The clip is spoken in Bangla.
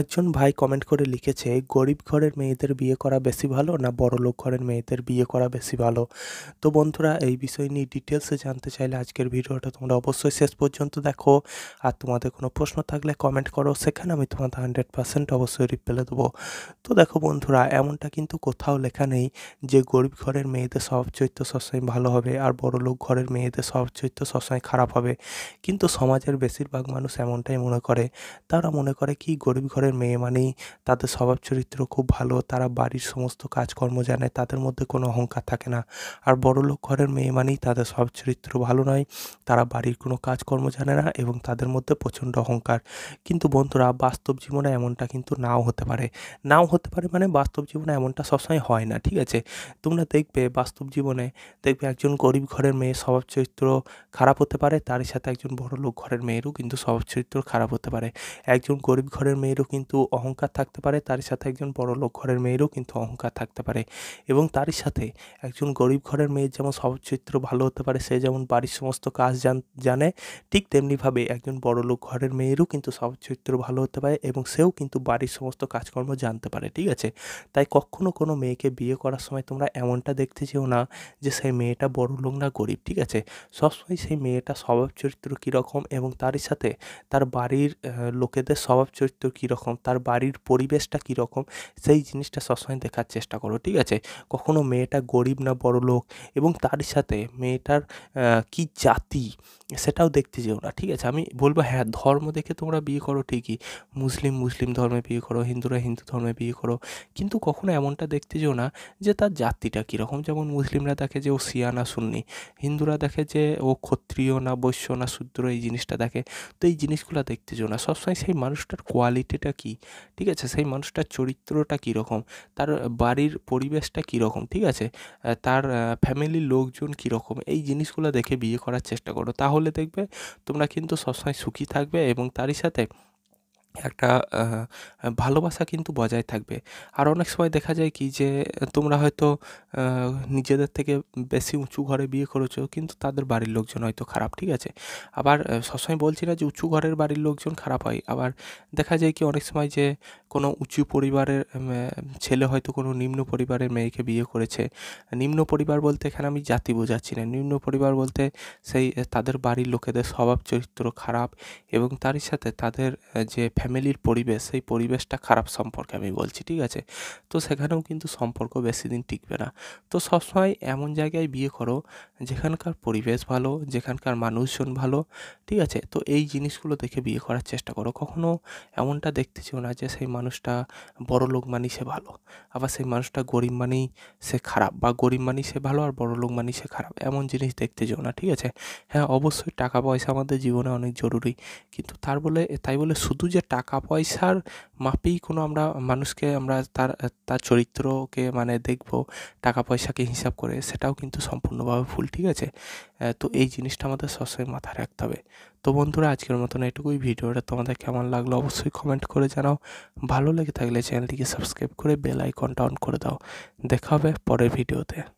একজন ভাই কমেন্ট করে লিখেছে গরিব ঘরের মেয়েদের বিয়ে করা বেশি ভালো না বড় লোক ঘরের মেয়েদের বিয়ে করা বেশি ভালো তো বন্ধুরা এই বিষয় নিয়ে ডিটেলসে জানতে চাইলে আজকের ভিডিওটা তোমরা অবশ্যই শেষ পর্যন্ত দেখো আর তোমাদের কোনো প্রশ্ন থাকলে কমেন্ট করো সেখানে আমি তোমাদের হান্ড্রেড পার্সেন্ট অবশ্যই রিপ্লাই দেবো তো দেখো বন্ধুরা এমনটা কিন্তু কোথাও লেখা নেই যে গরিব ঘরের মেয়েদের সব চরিত্র সবসময় ভালো হবে আর বড় লোক ঘরের মেয়েদের সব চরিত্র সবসময় খারাপ হবে কিন্তু সমাজের বেশিরভাগ মানুষ এমনটাই মনে করে তারা মনে করে কি গরিব ঘরের মেয়ে মানেই তাদের স্বভাব চরিত্র খুব ভালো তারা বাড়ির সমস্ত কাজকর্ম জানে তাদের মধ্যে কোনো অহংকার থাকে না আর বড়লোক ঘরের মেয়ে মানেই তাদের স্বভাব চরিত্র ভালো নয় তারা বাড়ির কোনো কাজকর্ম জানে না এবং তাদের মধ্যে প্রচণ্ড অহংকার কিন্তু বন্ধুরা বাস্তব জীবনে এমনটা কিন্তু নাও হতে পারে নাও হতে পারে মানে বাস্তব জীবনে এমনটা সবসময় হয় না ঠিক আছে তোমরা দেখবে বাস্তব জীবনে দেখবে একজন গরিব ঘরের মেয়ে স্বভাব চরিত্র খারাপ হতে পারে তার সাথে একজন বড় লোক ঘরের মেয়েরও কিন্তু স্বভাব চরিত্র খারাপ হতে পারে একজন গরিব ঘরের মেয়েরও কিন্তু অহংকার থাকতে পারে তার সাথে একজন বড় লোক ঘরের মেয়েরও কিন্তু অহংকার থাকতে পারে এবং তারই সাথে একজন গরিব ঘরের মেয়ের যেমন সবচিত্র ভালো হতে পারে সে যেমন বাড়ির সমস্ত কাজ জানে ঠিক তেমনিভাবে একজন বড় লোক ঘরের মেয়েরও কিন্তু সবচিত্র ভালো হতে পারে এবং সেও কিন্তু বাড়ির সমস্ত কাজকর্ম জানতে পারে ঠিক আছে তাই কখনও কোনো মেয়েকে বিয়ে করার সময় তোমরা এমনটা দেখতে চেও না যে সেই মেয়েটা বড় লোক না গরিব ঠিক আছে সবসময় সেই মেয়েটা স্বভাব চরিত্র কীরকম এবং তারই সাথে তার বাড়ির লোকেদের স্বভাব চরিত্র কীরকম কীরকম তার বাড়ির পরিবেশটা কীরকম সেই জিনিসটা সবসময় দেখার চেষ্টা করো ঠিক আছে কখনো মেয়েটা গরিব না লোক এবং তার সাথে মেয়েটার কী জাতি সেটাও দেখতে যেও না ঠিক আছে আমি বলবো হ্যাঁ ধর্ম দেখে তোমরা বিয়ে করো ঠিকই মুসলিম মুসলিম ধর্মে বিয়ে করো হিন্দুরা হিন্দু ধর্মে বিয়ে করো কিন্তু কখনো এমনটা দেখতে যেও না যে তার জাতিটা কীরকম যেমন মুসলিমরা দেখে যে ও শিয়া না সুন্নি হিন্দুরা দেখে যে ও ক্ষত্রিয় না বৈশ্য না শূদ্র এই জিনিসটা দেখে তো এই জিনিসগুলো দেখতে যেও না সবসময় সেই মানুষটার কোয়ালিটিটা কী ঠিক আছে সেই মানুষটার চরিত্রটা কীরকম তার বাড়ির পরিবেশটা কীরকম ঠিক আছে তার ফ্যামিলির লোকজন কীরকম এই জিনিসগুলো দেখে বিয়ে করার চেষ্টা করো তাহলে তাহলে দেখবে তোমরা কিন্তু সবসময় সুখী থাকবে এবং তারই সাথে একটা ভালোবাসা কিন্তু বজায় থাকবে আর অনেক সময় দেখা যায় কি যে তোমরা হয়তো নিজেদের থেকে বেশি উঁচু ঘরে বিয়ে করেছো কিন্তু তাদের বাড়ির লোকজন হয়তো খারাপ ঠিক আছে আবার সবসময় বলছি না যে উঁচু ঘরের বাড়ির লোকজন খারাপ হয় আবার দেখা যায় কি অনেক সময় যে কোনো উঁচু পরিবারের ছেলে হয়তো কোনো নিম্ন পরিবারের মেয়েকে বিয়ে করেছে নিম্ন পরিবার বলতে এখানে আমি জাতি বোঝাচ্ছি না নিম্ন পরিবার বলতে সেই তাদের বাড়ির লোকেদের স্বভাব চরিত্র খারাপ এবং তারই সাথে তাদের যে ফ্যামিলির পরিবেশ সেই পরিবেশটা খারাপ সম্পর্কে আমি বলছি ঠিক আছে তো সেখানেও কিন্তু সম্পর্ক বেশি দিন টিকবে না তো সবসময় এমন জায়গায় বিয়ে করো যেখানকার পরিবেশ ভালো যেখানকার মানুষজন ভালো ঠিক আছে তো এই জিনিসগুলো দেখে বিয়ে করার চেষ্টা করো কখনো এমনটা দেখতে চেও না যে সেই মানুষটা বড় লোক মানি সে ভালো আবার সেই মানুষটা গরিব মানেই সে খারাপ বা গরিব মানি সে ভালো আর বড় লোক মানি সে খারাপ এমন জিনিস দেখতে চাও না ঠিক আছে হ্যাঁ অবশ্যই টাকা পয়সা আমাদের জীবনে অনেক জরুরি কিন্তু তার বলে তাই বলে শুধু যে টাকা পয়সার মাপেই কোনো আমরা মানুষকে আমরা তার তার চরিত্রকে মানে দেখব টাকা পয়সাকে হিসাব করে সেটাও কিন্তু সম্পূর্ণভাবে ভুল ঠিক আছে তো এই জিনিসটা আমাদের সবসময় মাথায় রাখতে হবে তো বন্ধুরা আজকের মতন এটুকুই ভিডিওটা তোমাদের কেমন লাগলো অবশ্যই কমেন্ট করে জানাও ভালো লেগে থাকলে চ্যানেলটিকে সাবস্ক্রাইব করে বেল আইকনটা অন করে দাও দেখা হবে পরের ভিডিওতে